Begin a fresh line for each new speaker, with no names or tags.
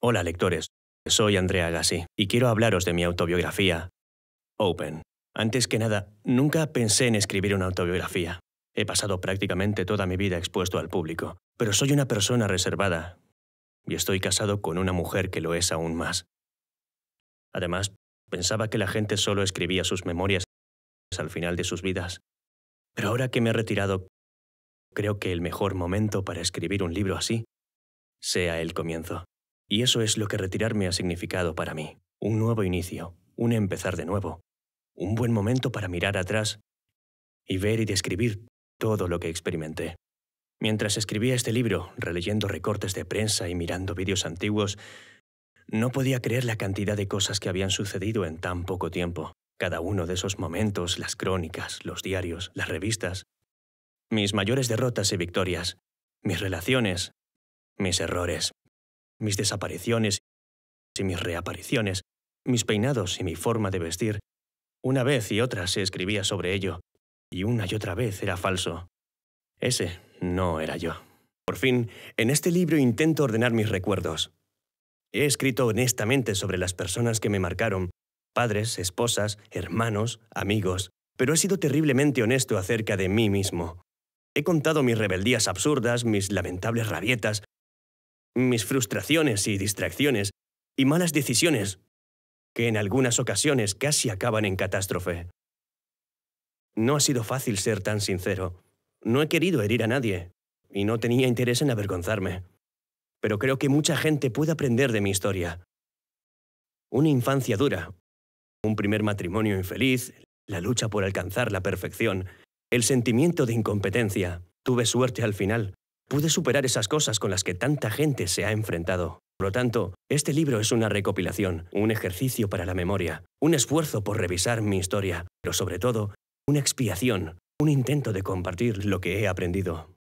Hola lectores, soy Andrea Gassi y quiero hablaros de mi autobiografía, Open. Antes que nada, nunca pensé en escribir una autobiografía. He pasado prácticamente toda mi vida expuesto al público, pero soy una persona reservada y estoy casado con una mujer que lo es aún más. Además, pensaba que la gente solo escribía sus memorias al final de sus vidas. Pero ahora que me he retirado, creo que el mejor momento para escribir un libro así sea el comienzo. Y eso es lo que retirarme ha significado para mí. Un nuevo inicio, un empezar de nuevo, un buen momento para mirar atrás y ver y describir todo lo que experimenté. Mientras escribía este libro, releyendo recortes de prensa y mirando vídeos antiguos, no podía creer la cantidad de cosas que habían sucedido en tan poco tiempo. Cada uno de esos momentos, las crónicas, los diarios, las revistas, mis mayores derrotas y victorias, mis relaciones, mis errores, mis desapariciones y mis reapariciones, mis peinados y mi forma de vestir, una vez y otra se escribía sobre ello, y una y otra vez era falso. Ese no era yo. Por fin, en este libro intento ordenar mis recuerdos. He escrito honestamente sobre las personas que me marcaron, padres, esposas, hermanos, amigos, pero he sido terriblemente honesto acerca de mí mismo. He contado mis rebeldías absurdas, mis lamentables rabietas, mis frustraciones y distracciones, y malas decisiones, que en algunas ocasiones casi acaban en catástrofe. No ha sido fácil ser tan sincero. No he querido herir a nadie, y no tenía interés en avergonzarme. Pero creo que mucha gente puede aprender de mi historia. Una infancia dura, un primer matrimonio infeliz, la lucha por alcanzar la perfección, el sentimiento de incompetencia. Tuve suerte al final, pude superar esas cosas con las que tanta gente se ha enfrentado. Por lo tanto, este libro es una recopilación, un ejercicio para la memoria, un esfuerzo por revisar mi historia, pero sobre todo, una expiación, un intento de compartir lo que he aprendido.